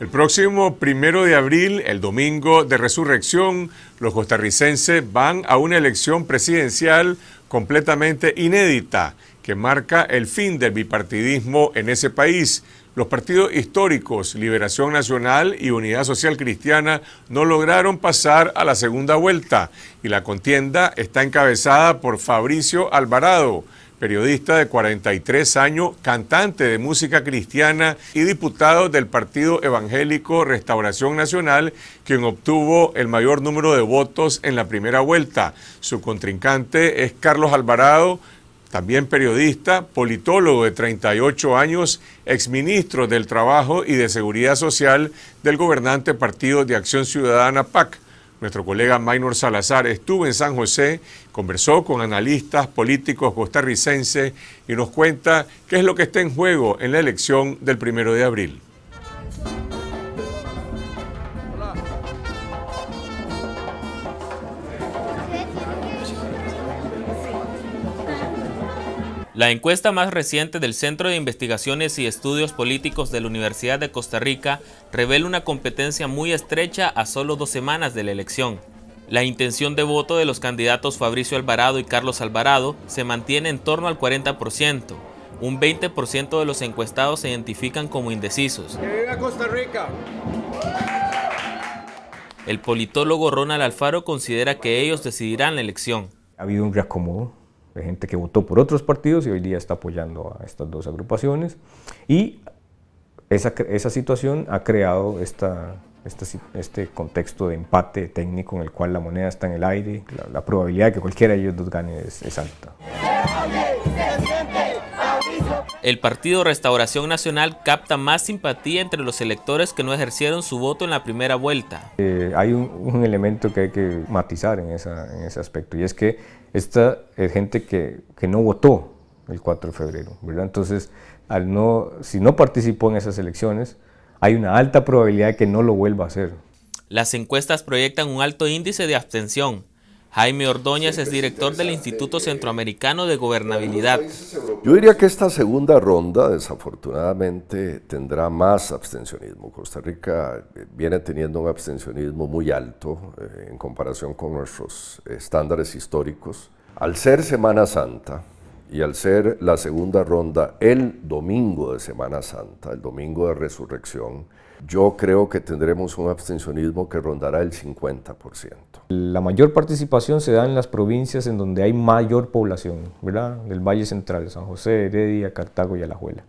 El próximo primero de abril, el domingo de resurrección, los costarricenses van a una elección presidencial completamente inédita que marca el fin del bipartidismo en ese país. Los partidos históricos Liberación Nacional y Unidad Social Cristiana no lograron pasar a la segunda vuelta y la contienda está encabezada por Fabricio Alvarado, periodista de 43 años, cantante de música cristiana y diputado del Partido Evangélico Restauración Nacional, quien obtuvo el mayor número de votos en la primera vuelta. Su contrincante es Carlos Alvarado, también periodista, politólogo de 38 años, exministro del Trabajo y de Seguridad Social del gobernante Partido de Acción Ciudadana PAC. Nuestro colega Maynor Salazar estuvo en San José, conversó con analistas políticos costarricenses y nos cuenta qué es lo que está en juego en la elección del primero de abril. La encuesta más reciente del Centro de Investigaciones y Estudios Políticos de la Universidad de Costa Rica revela una competencia muy estrecha a solo dos semanas de la elección. La intención de voto de los candidatos Fabricio Alvarado y Carlos Alvarado se mantiene en torno al 40%. Un 20% de los encuestados se identifican como indecisos. ¡Que Costa Rica! El politólogo Ronald Alfaro considera que ellos decidirán la elección. Ha habido un reacomodo hay gente que votó por otros partidos y hoy día está apoyando a estas dos agrupaciones. Y esa, esa situación ha creado esta, este, contexto de empate técnico en el cual la moneda está en el aire, la, probabilidad de que cualquiera de ellos dos gane es, es alta. El partido Restauración Nacional capta más simpatía entre los electores que no ejercieron su voto en la primera vuelta. Eh, hay un, elemento que hay que matizar en, ese aspecto y es que esta es gente que, no votó el 4 de febrero, ¿verdad? Entonces, al no, si no participó en esas elecciones, hay una alta probabilidad de que no lo vuelva a hacer. Las encuestas proyectan un alto índice de abstención, Jaime Ordóñez es director del Instituto Centroamericano de Gobernabilidad. Yo diría que esta segunda ronda desafortunadamente tendrá más abstencionismo. Costa Rica eh, viene teniendo un abstencionismo muy alto eh, en comparación con nuestros estándares históricos. Al ser Semana Santa, y al ser la segunda ronda el domingo de Semana Santa, el domingo de resurrección, yo creo que tendremos un abstencionismo que rondará el 50%. La mayor participación se da en las provincias en donde hay mayor población, ¿verdad? Del Valle Central, San José, Heredia, Cartago y Alajuela.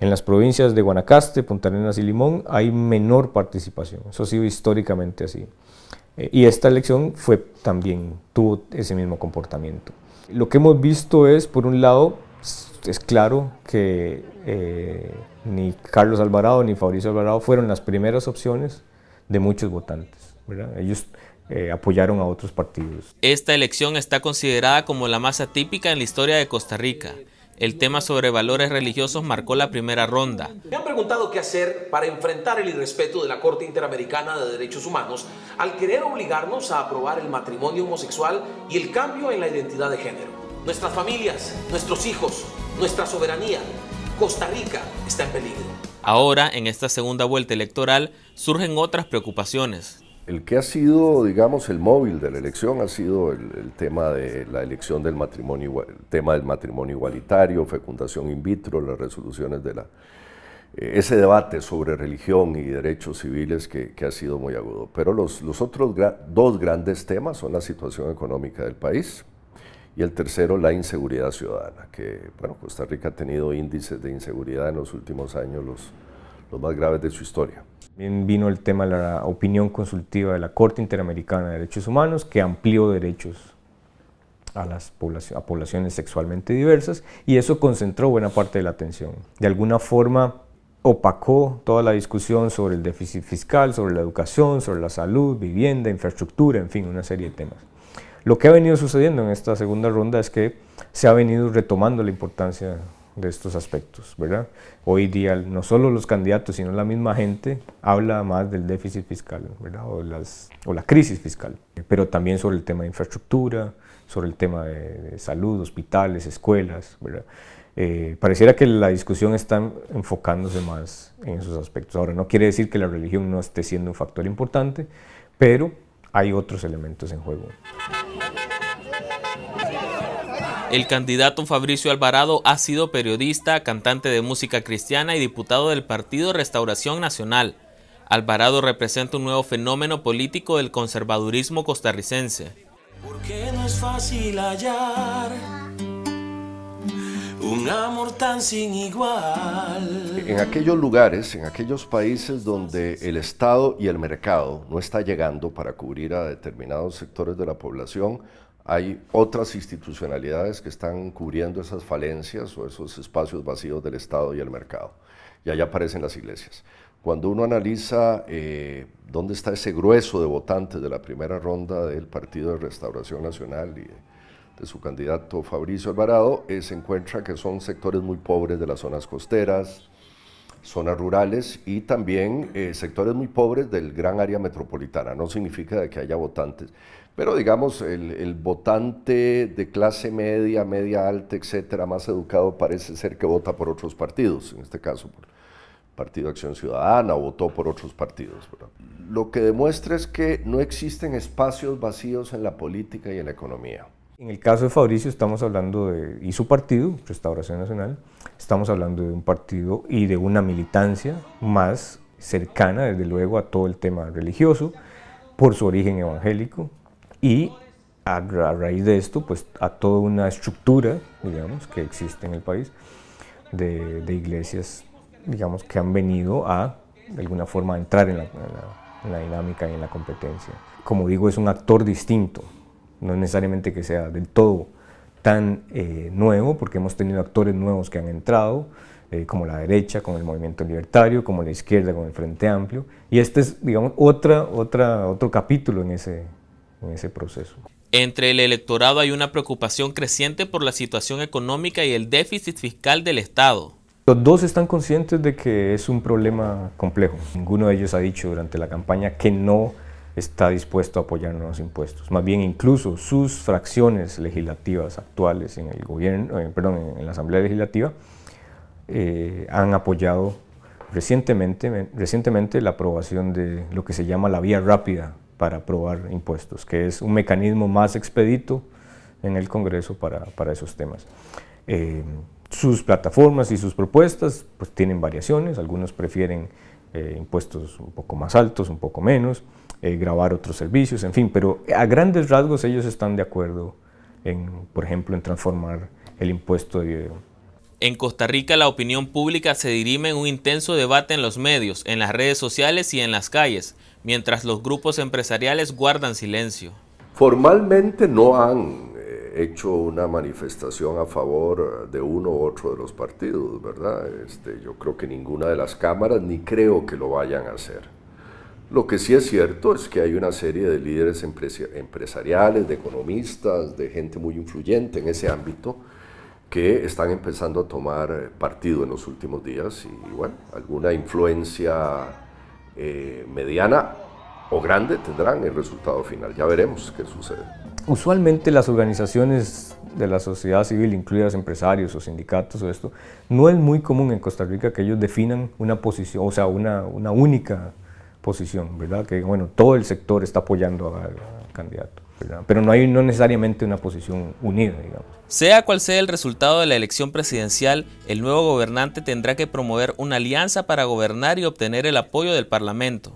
En las provincias de Guanacaste, Punta Arenas y Limón hay menor participación, eso ha sido históricamente así. Eh, y esta elección fue, también tuvo ese mismo comportamiento. Lo que hemos visto es, por un lado, es claro que eh, ni Carlos Alvarado ni Fabricio Alvarado fueron las primeras opciones de muchos votantes. Ellos eh, apoyaron a otros partidos. Esta elección está considerada como la más atípica en la historia de Costa Rica. El tema sobre valores religiosos marcó la primera ronda. Me han preguntado qué hacer para enfrentar el irrespeto de la Corte Interamericana de Derechos Humanos al querer obligarnos a aprobar el matrimonio homosexual y el cambio en la identidad de género nuestras familias, nuestros hijos, nuestra soberanía. Costa Rica está en peligro. Ahora, en esta segunda vuelta electoral, surgen otras preocupaciones. El que ha sido, digamos, el móvil de la elección ha sido el, tema de la elección del matrimonio, tema del matrimonio igualitario, fecundación in vitro, las resoluciones de la, eh, ese debate sobre religión y derechos civiles que, ha sido muy agudo. Pero los, los otros dos grandes temas son la situación económica del país, y el tercero, la inseguridad ciudadana, que bueno, Costa Rica ha tenido índices de inseguridad en los últimos años, los, los más graves de su historia. También vino el tema de la opinión consultiva de la Corte Interamericana de Derechos Humanos, que amplió derechos a las a poblaciones sexualmente diversas, y eso concentró buena parte de la atención. De alguna forma opacó toda la discusión sobre el déficit fiscal, sobre la educación, sobre la salud, vivienda, infraestructura, en fin, una serie de temas. Lo que ha venido sucediendo en esta segunda ronda es que se ha venido retomando la importancia de estos aspectos, ¿verdad? Hoy día no solo los candidatos, sino la misma gente habla más del déficit fiscal, O, las, o la crisis fiscal, pero también sobre el tema de infraestructura, sobre el tema de, salud, hospitales, escuelas, ¿verdad? Eh, pareciera que la discusión está enfocándose más en esos aspectos. Ahora, no quiere decir que la religión no esté siendo un factor importante, pero hay otros elementos en juego. El candidato Fabricio Alvarado ha sido periodista, cantante de música cristiana y diputado del Partido Restauración Nacional. Alvarado representa un nuevo fenómeno político del conservadurismo costarricense. no es fácil hallar amor tan sin igual. En aquellos lugares, en aquellos países donde el Estado y el mercado no está llegando para cubrir a determinados sectores de la población, hay otras institucionalidades que están cubriendo esas falencias o esos espacios vacíos del Estado y el mercado. Y ahí aparecen las iglesias. Cuando uno analiza eh, dónde está ese grueso de votantes de la primera ronda del Partido de Restauración Nacional y de su candidato Fabricio Alvarado, eh, se encuentra que son sectores muy pobres de las zonas costeras, zonas rurales y también eh, sectores muy pobres del gran área metropolitana. No significa que haya votantes, pero digamos, el, votante de clase media, media alta, etcétera, más educado, parece ser que vota por otros partidos, en este caso por Partido Acción Ciudadana, o votó por otros partidos. Lo que demuestra es que no existen espacios vacíos en la política y en la economía. En el caso de Fabricio estamos hablando de, y su partido, Restauración Nacional, estamos hablando de un partido y de una militancia más cercana, desde luego, a todo el tema religioso, por su origen evangélico, y a, raíz de esto, pues a toda una estructura, digamos, que existe en el país, de, iglesias, digamos, que han venido a, de alguna forma, a entrar en la dinámica y en la competencia. Como digo, es un actor distinto, no necesariamente que sea del todo tan eh, nuevo, porque hemos tenido actores nuevos que han entrado, eh, como la derecha, con el movimiento libertario, como la izquierda, con el Frente Amplio, y este es, digamos, otra, otra, otro capítulo en ese, en ese proceso. Entre el electorado hay una preocupación creciente por la situación económica y el déficit fiscal del Estado. Los dos están conscientes de que es un problema complejo. Ninguno de ellos ha dicho durante la campaña que no está dispuesto a apoyar nuevos impuestos. Más bien, incluso sus fracciones legislativas actuales en el gobierno, eh, en la Asamblea Legislativa, eh, han apoyado recientemente, la aprobación de lo que se llama la vía rápida para aprobar impuestos, que es un mecanismo más expedito en el Congreso para, esos temas. Eh, sus plataformas y sus propuestas pues, tienen variaciones, algunos prefieren impuestos un poco más altos, un poco menos, eh, grabar otros servicios, en fin, pero a grandes rasgos ellos están de acuerdo en, por ejemplo, en transformar el impuesto de video. En Costa Rica la opinión pública se dirime en un intenso debate en los medios, en las redes sociales y en las calles, mientras los grupos empresariales guardan silencio. Formalmente no han eh, hecho una manifestación a favor de uno u otro de los partidos, ¿verdad? Este, yo creo que ninguna de las cámaras ni creo que lo vayan a hacer. Lo que sí es cierto es que hay una serie de líderes empresariales, de economistas, de gente muy influyente en ese ámbito que están empezando a tomar partido en los últimos días y, bueno, alguna influencia eh, mediana o grande tendrán el resultado final. Ya veremos qué sucede. Usualmente las organizaciones de la sociedad civil, incluidas empresarios o sindicatos o esto, no es muy común en Costa Rica que ellos definan una posición, o sea, una, una única posición, ¿verdad? Que bueno, todo el sector está apoyando al, candidato. Pero no hay no necesariamente una posición unida, digamos. Sea cual sea el resultado de la elección presidencial, el nuevo gobernante tendrá que promover una alianza para gobernar y obtener el apoyo del Parlamento.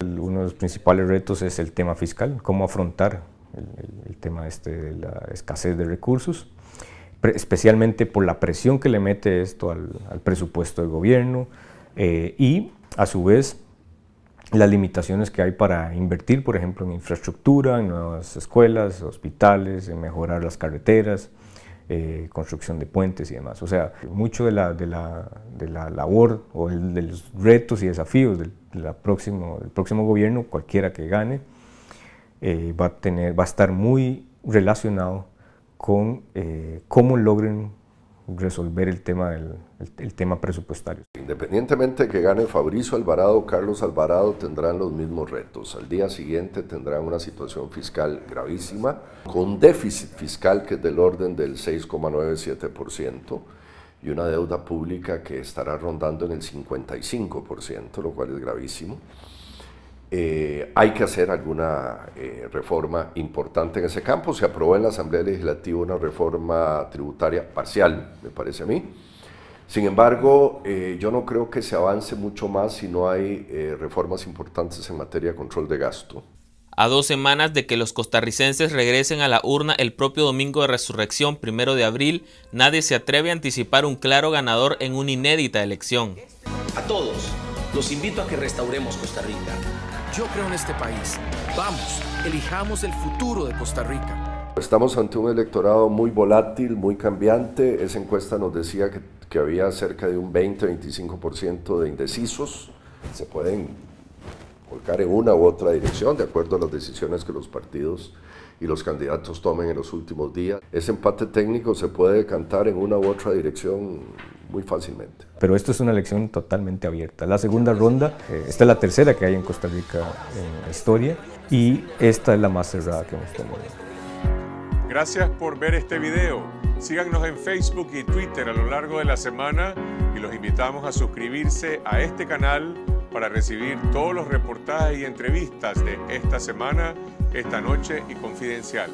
Uno de los principales retos es el tema fiscal, cómo afrontar el, tema este de la escasez de recursos, especialmente por la presión que le mete esto al, presupuesto del gobierno eh, y, a su vez, las limitaciones que hay para invertir, por ejemplo, en infraestructura, en nuevas escuelas, hospitales, en mejorar las carreteras, eh, construcción de puentes y demás. O sea, mucho de la, de la, labor o el, de los retos y desafíos del, próximo, próximo gobierno, cualquiera que gane, eh, va, a tener, va a estar muy relacionado con eh, cómo logren resolver el tema, del, tema presupuestario. Independientemente de que gane Fabrizio Alvarado o Carlos Alvarado, tendrán los mismos retos. Al día siguiente tendrán una situación fiscal gravísima, con déficit fiscal que es del orden del 6,97% y una deuda pública que estará rondando en el 55%, lo cual es gravísimo. Eh, hay que hacer alguna eh, reforma importante en ese campo. Se aprobó en la Asamblea Legislativa una reforma tributaria parcial, me parece a mí. Sin embargo, eh, yo no creo que se avance mucho más si no hay reformas importantes en materia de control de gasto. A dos semanas de que los costarricenses regresen a la urna el propio domingo de resurrección, primero de abril, nadie se atreve a anticipar un claro ganador en una inédita elección. A todos, los invito a que restauremos Costa Rica yo creo en este país. Vamos, elijamos el futuro de Costa Rica. Estamos ante un electorado muy volátil, muy cambiante. Esa encuesta nos decía que, había cerca de un 20-25% de indecisos. Se pueden volcar en una u otra dirección de acuerdo a las decisiones que los partidos y los candidatos tomen en los últimos días. Ese empate técnico se puede decantar en una u otra dirección muy fácilmente. Pero esto es una elección totalmente abierta. La segunda ronda, eh, esta es la tercera que hay en Costa Rica en historia y esta es la más cerrada que hemos tenido. Gracias por ver este video. Síganos en Facebook y Twitter a lo largo de la semana y los invitamos a suscribirse a este canal para recibir todos los reportajes y entrevistas de esta semana, esta noche y confidencial.